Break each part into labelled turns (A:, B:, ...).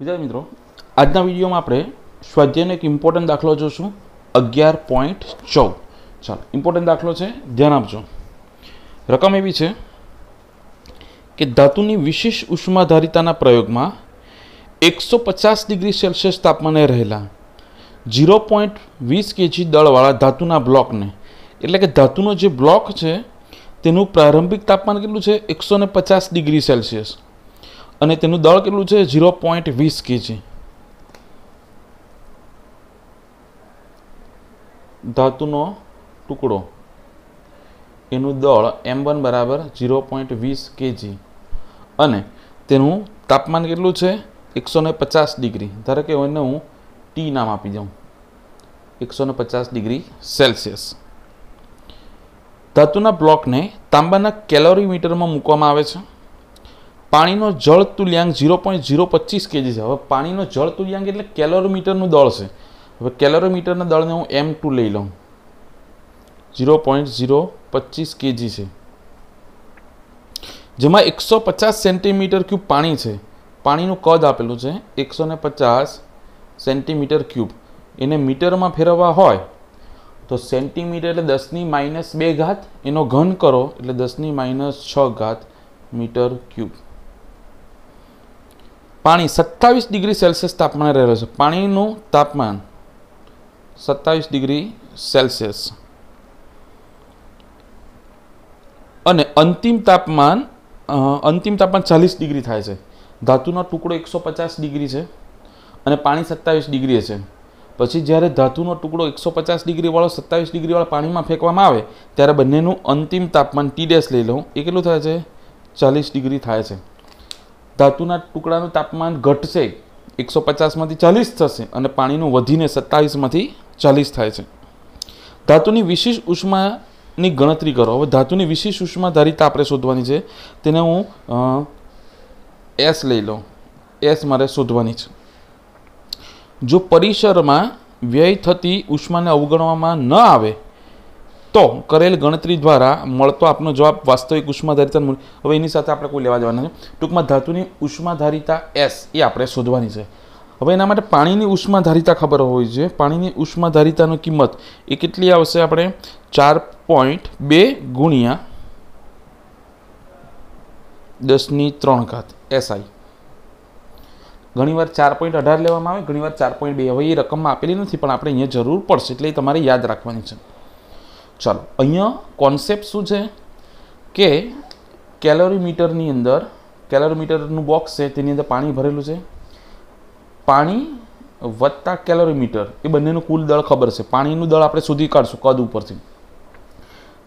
A: વિદ્યાર્થી મિત્રો આજના વિડીયોમાં આપણે સ્વાધ્યાયનો એક ઇમ્પોર્ટન્ટ દાખલો જોશું અગિયાર પોઈન્ટ ચૌદ ચાલો ઇમ્પોર્ટન્ટ દાખલો છે ધ્યાન આપજો રકમ એવી છે કે ધાતુની વિશેષ ઉષ્માધારિતાના પ્રયોગમાં એકસો પચાસ ડિગ્રી સેલ્સિયસ તાપમાને રહેલા ઝીરો પોઈન્ટ વીસ કેજી દળવાળા ધાતુના બ્લોકને એટલે કે ધાતુનો જે બ્લોક છે તેનું પ્રારંભિક તાપમાન કેટલું છે એકસો પચાસ ડિગ્રી સેલ્સિયસ અને તેનું દળ કેટલું છે ઝીરો પોઈન્ટ વીસ કેજી ધાતુનો ટુકડો એનું દળ એમ વન બરાબર ઝીરો પોઈન્ટ વીસ કેજી અને તેનું તાપમાન કેટલું છે એકસો ને પચાસ ડિગ્રી ધારો કે એને હું ટી નામ આપી દઉં એકસો ને પચાસ ડિગ્રી સેલ્સિયસ ધાતુના બ્લોકને તાંબાના કેલોરીમીટરમાં મૂકવામાં આવે છે પાણીનો જળ તુલ્યાંક ઝીરો પોઈન્ટ ઝીરો પચીસ કેજી છે હવે પાણીનો જળ તુલ્યાંક એટલે કેલોરીમીટરનું દળ છે હવે કેલોરીમીટરના દળને હું એમ ટુ લઈ લઉં ઝીરો પોઈન્ટ ઝીરો પચીસ કેજી છે જેમાં એકસો પચાસ સેન્ટીમીટર ક્યુબ પાણી છે પાણીનું કદ આપેલું છે એકસો ને પચાસ સેન્ટીમીટર ક્યુબ એને મીટરમાં ફેરવવા હોય તો સેન્ટીમીટર એટલે દસની માઇનસ બે ઘાત એનો ઘન કરો એટલે દસની માઇનસ છ ઘાત મીટર ક્યુબ પાણી સત્તાવીસ ડિગ્રી સેલ્સિયસ તાપમાને રહેલો છે પાણીનું તાપમાન સત્તાવીસ ડિગ્રી સેલ્સિયસ અને અંતિમ તાપમાન અંતિમ તાપમાન ચાલીસ ડિગ્રી થાય છે ધાતુનો ટુકડો એકસો પચાસ ડિગ્રી છે અને પાણી સત્તાવીસ ડિગ્રી છે પછી જ્યારે ધાતુનો ટુકડો એકસો પચાસ ડિગ્રીવાળો સત્તાવીસ ડિગ્રીવાળો પાણીમાં ફેંકવામાં આવે ત્યારે બંનેનું અંતિમ તાપમાન ટી ડેસ લઈ લઉં એ કેટલું થાય છે ચાલીસ ડિગ્રી થાય છે ધાતુના ટુકડાનું તાપમાન ઘટશે એકસો પચાસમાંથી ચાલીસ થશે અને પાણીનું વધીને સત્તાવીસમાંથી ચાલીસ થાય છે ધાતુની વિશેષ ઉષ્માની ગણતરી કરો હવે ધાતુની વિશેષ ઉષ્મા ધારિતા આપણે શોધવાની છે તેને હું એસ લઈ લઉં એસ મારે શોધવાની છે જો પરિસરમાં વ્યય થતી ઉષ્માને અવગણવામાં ન આવે તો કરેલ ગણતરી દ્વારા મળતો આપનો જવાબ વાસ્તવિક ઉષ્માધારિતા મૂલ્ય હવે એની સાથે આપણે કોઈ લેવા જવાના છે ટૂંકમાં ધાતુની ઉષ્માધારિતા એસ એ આપણે શોધવાની છે હવે એના માટે પાણીની ઉષ્માધારિતા ખબર હોવી જોઈએ પાણીની ઉષ્માધારિતાની કિંમત એ કેટલી આવશે આપણે ચાર પોઈન્ટ બે ગુણ્યા દસની ત્રણ ઘાત એસઆઈ ઘણીવાર ચાર પોઈન્ટ અઢાર લેવામાં આવે ઘણીવાર ચાર પોઈન્ટ બે હવે એ રકમમાં આપેલી નથી પણ આપણે અહીંયા જરૂર પડશે એટલે એ તમારે યાદ રાખવાની છે ચાલો અહીંયા કોન્સેપ્ટ શું છે કે કેલોરીમીટરની અંદર કેલોરીમીટરનું બોક્સ છે તેની અંદર પાણી ભરેલું છે પાણી વત્તા કેલોરીમીટર એ બંનેનું કુલ દળ ખબર છે પાણીનું દળ આપણે શોધી કાઢશું કદ ઉપરથી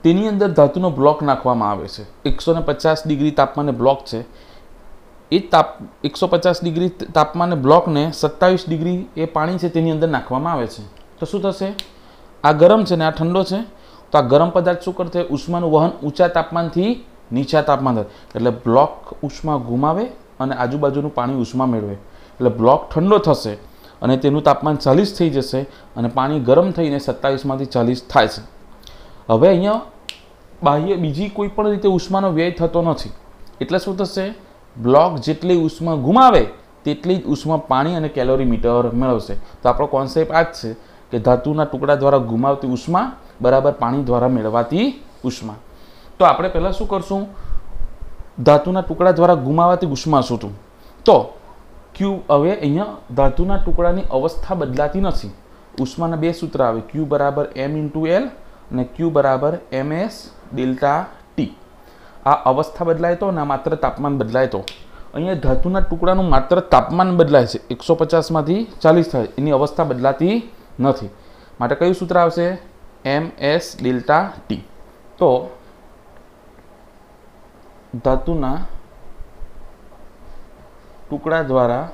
A: તેની અંદર ધાતુનો બ્લોક નાખવામાં આવે છે એકસો ને પચાસ ડિગ્રી તાપમાને બ્લોક છે એ તાપ એકસો પચાસ ડિગ્રી તાપમાને બ્લોકને સત્તાવીસ ડિગ્રી એ પાણી છે તેની અંદર નાખવામાં આવે છે તો શું થશે આ ગરમ છે ને આ ઠંડો છે તો આ ગરમ પદાર્થ શું કરશે ઉષ્માનું વહન ઊંચા તાપમાનથી નીચા તાપમાન થાય એટલે બ્લોક ઉષ્મા ગુમાવે અને આજુબાજુનું પાણી ઉષ્મા મેળવે એટલે બ્લોક ઠંડો થશે અને તેનું તાપમાન ચાલીસ થઈ જશે અને પાણી ગરમ થઈને સત્તાવીસમાંથી ચાલીસ થાય છે હવે અહીંયા બાહ્ય બીજી કોઈ પણ રીતે ઉષ્માનો વ્યય થતો નથી એટલે શું થશે બ્લોક જેટલી ઉષ્મા ગુમાવે તેટલી જ ઉષ્મા પાણી અને કેલોરી મીટર મેળવશે તો આપણો કોન્સેપ્ટ આ જ છે કે ધાતુના ટુકડા દ્વારા ગુમાવતી ઉષ્મા બરાબર પાણી દ્વારા મેળવાતી ઉષ્મા તો આપણે પહેલાં શું કરશું ધાતુના ટુકડા દ્વારા ગુમાવાતી ઉષ્મા શોધું તો ક્યુ હવે અહીંયા ધાતુના ટુકડાની અવસ્થા બદલાતી નથી ઉષ્માના બે સૂત્ર આવે ક્યુ બરાબર એમ ઇન્ટુ એલ અને ક્યુ બરાબર એમ એસ ડેલ્ટા ટી આ અવસ્થા બદલાય તો અને માત્ર તાપમાન બદલાય તો અહીંયા ધાતુના ટુકડાનું માત્ર તાપમાન બદલાય છે એકસો પચાસમાંથી ચાલીસ થાય એની અવસ્થા બદલાતી નથી માટે કયું સૂત્ર આવશે એમ એસ ડેલ્ટા ટી તો ધાતુના ટુકડા દ્વારા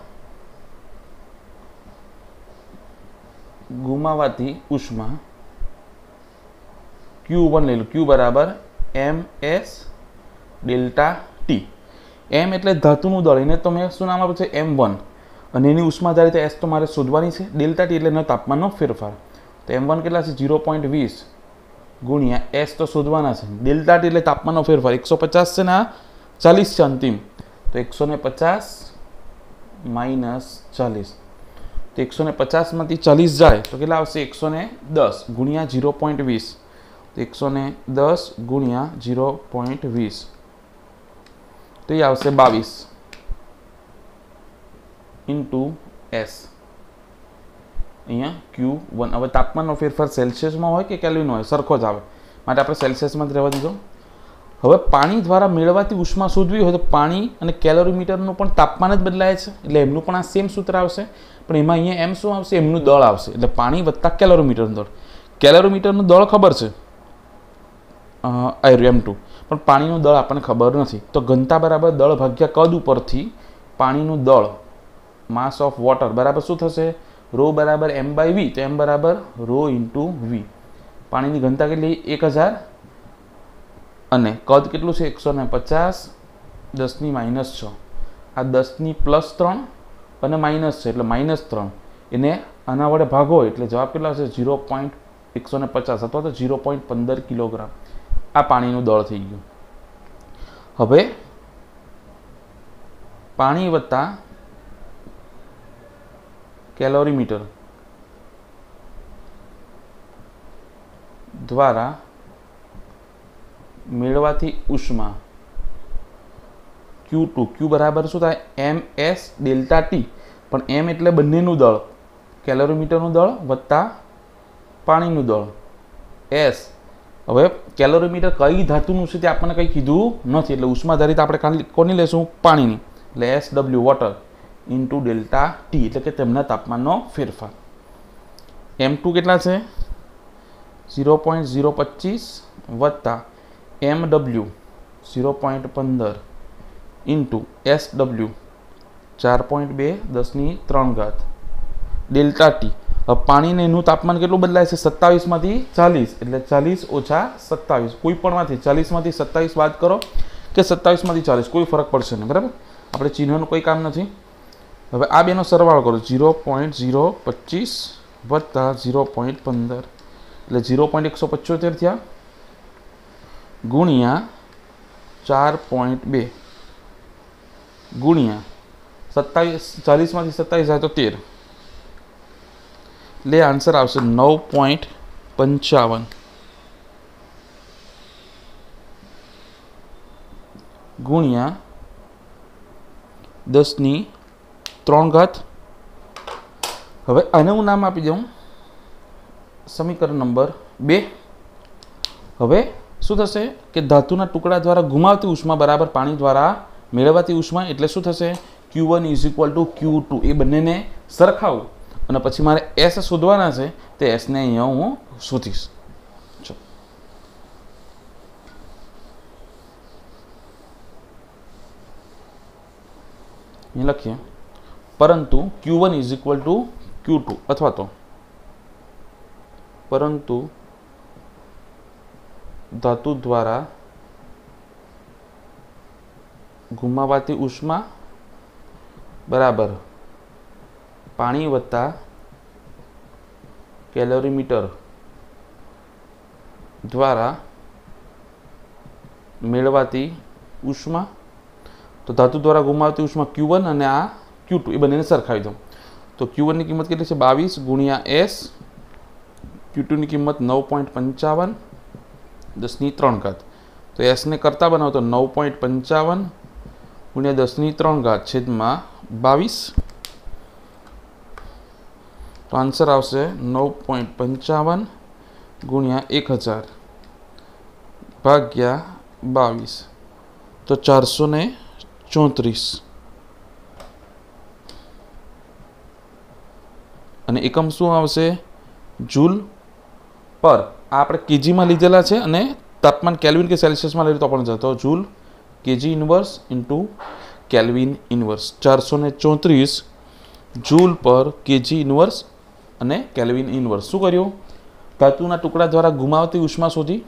A: ગુમાવાતી ઉષ્મા ક્યુ વન લઈ લો ક્યુ બરાબર M S delta T M એટલે ધાતુનું દળ એને તમે શું નામ આપ્યું છે એમ વન અને એની ઉષ્મા આધારિત એસ તો મારે શોધવાની છે ડેલ્ટા ટી એટલે એના તાપમાનનો ફેરફાર તો એમ વન કેટલા છે જીરો પોઈન્ટ વીસ ગુણ્યા એસ તો શોધવાના છે ડેલ્ટા ટી એટલે તાપમાનનો ફેરફાર એકસો પચાસ છે ને આ ચાલીસ છે અંતિમ તો એકસો ને પચાસ માઇનસ ચાલીસ તો એકસો ને પચાસમાંથી ચાલીસ જાય તો કેટલા આવશે એકસો ને દસ ગુણ્યા ઝીરો પોઈન્ટ વીસ તો એકસો ને દસ ગુણ્યા જીરો પોઈન્ટ વીસ તો એ આવશે બાવીસ ઇન્ટુ એસ અહીંયા ક્યુ વન હવે તાપમાનનો ફેરફાર સેલ્સિયસમાં હોય કે કેલ્વિનમાં હોય સરખો જ આવે માટે આપણે સેલ્સિયસમાં જ રહેવા દીધો હવે પાણી દ્વારા મેળવાતી ઉષ્મા શોધવી હોય તો પાણી અને કેલોરીમીટરનું પણ તાપમાન જ બદલાય છે એટલે એમનું પણ આ સેમ સૂત્ર આવશે પણ એમાં અહીંયા એમ શું આવશે એમનું દળ આવશે એટલે પાણી વધતા કેલોરીમીટરનું દળ કેલોરીમીટરનું દળ ખબર છે આયુ એમ ટુ પણ પાણીનું દળ આપણને ખબર નથી તો ઘનતા બરાબર દળ ભાગ્યા કદ ઉપરથી પાણીનું દળ માસ ઓફ વોટર બરાબર શું થશે રો બરાબર એમ બાય વી તો એમ બરાબર રો ઇન્ટુ વી પાણીની ઘનતા કેટલી એક હજાર અને કદ કેટલું છે એકસો ને પચાસ દસની માઇનસ છ આ દસની પ્લસ ત્રણ અને માઇનસ છે એટલે માઇનસ ત્રણ એને આના વડે ભાગો એટલે જવાબ કેટલા હશે ઝીરો પોઈન્ટ એકસો ને પચાસ અથવા તો ઝીરો પોઈન્ટ પંદર કિલોગ્રામ આ પાણીનું દળ થઈ ગયું હવે પાણી વત્તા કેલોરીમીટર દ્વારા મેળવાથી ઉષ્મા ક્યુ ટુ ક્યુ બરાબર શું થાય એમ એસ ડેલ્ટા ટી પણ એમ એટલે બંનેનું દળ કેલોરીમીટરનું દળ વત્તા પાણીનું દળ એસ હવે કેલોરીમીટર કઈ ધાતુનું છે તે આપણને કંઈ કીધું નથી એટલે ઉષ્માધારિત આપણે કોની લેશું પાણીની એટલે S W water into delta T એટલે કે તેમના તાપમાનનો ફેરફાર એમ ટુ કેટલા છે ઝીરો પોઈન્ટ ઝીરો પચીસ વત્તા એમ ડબલ્યુ ઝીરો પોઈન્ટ પંદર ઇન્ટુ એસ ડબલ્યુ ચાર પોઈન્ટ બે દસની ત્રણ ઘાત ડેલ્ટા ટી પાણીને એનું તાપમાન કેટલું બદલાય છે સત્તાવીસમાંથી ચાલીસ એટલે ચાલીસ ઓછા સત્તાવીસ કોઈ પણમાંથી ચાલીસમાંથી સત્તાવીસ વાત કરો કે સત્તાવીસમાંથી ચાલીસ કોઈ ફરક પડશે નહીં બરાબર આપણે ચિહ્નનું કોઈ કામ નથી હવે આ બેનો સરવાળો કરો ઝીરો પોઈન્ટ ઝીરો પચીસ વત્તા ઝીરો પોઈન્ટ પંદર એટલે ઝીરો પોઈન્ટ એકસો પચોતેર થયા ગુણ્યા ચાર પોઈન્ટ બે ગુણ્યા સત્તાવીસ ચાલીસમાંથી સત્તાવીસ જાય તો તેર એટલે આન્સર આવશે નવ પોઈન્ટ પંચાવન ગુણ્યા દસની ત્રણ ઘાત હવે આને હું નામ આપી દઉં સમીકરણ નંબર બે હવે શું થશે કે ધાતુના ટુકડા દ્વારા ગુમાવતી ઉષ્મા બરાબર પાણી દ્વારા મેળવવાતી ઉષ્મા એટલે શું થશે Q one is equal to Q two એ બંનેને સરખાવું અને પછી મારે એસ શોધવાના છે તે એસને અહીંયા હું શોધીશ અહીં લખીએ પરંતુ Q one is equal to Q two અથવા તો પરંતુ ધાતુ દ્વારા ગુમાવાતી ઉષ્મા બરાબર પાણી વત્તા કેલોરીમીટર દ્વારા મેળવાતી ઉષ્મા તો ધાતુ દ્વારા ગુમાવતી ઉષ્મા ક્યુ અને આ क्यू टू बने सरखाई दू तो क्यू वन की किमत के लिए बीस गुणिया एस क्यू टू की किमत नौ पॉइंट पंचावन दस की तरह घात तो एस ने करता बनाव तो नौ पॉइंट पंचावन गुणिया दस की तरह घात छेद में बीस तो आंसर आश नौ पॉइंट पंचावन गुणिया एक हज़ार भाग्या बीस तो चार सौ ने चौतरीस અને એકમ શું આવશે જૂલ પર આપણે કેજીમાં લીધેલા છે અને તાપમાન કેલ્વિન કે સેલ્સિયસમાં લઈએ તો પણ જતો joule KG inverse into kelvin inverse ચારસો ને ચોત્રીસ જૂલ પર કેજી ઇન્વર્સ અને કેલ્વિન ઇન્વર્સ શું કર્યું ધાતુના ટુકડા દ્વારા ગુમાવતી ઉષ્મા શોધી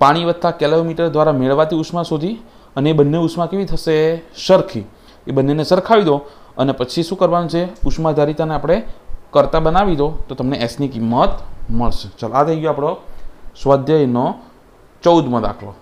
A: પાણી વત્તા કેલોમીટર દ્વારા મેળવાતી ઉષ્મા શોધી અને એ બંને ઉષ્મા કેવી થશે સરખી એ બંનેને સરખાવી દો અને પછી શું કરવાનું છે ઉષ્માધારિતાને આપણે કરતા બનાવી દો તો તમને એસની કિંમત મળશે ચાલો આ થઈ ગયો આપણો સ્વાધ્યાયનો ચૌદમો દાખલો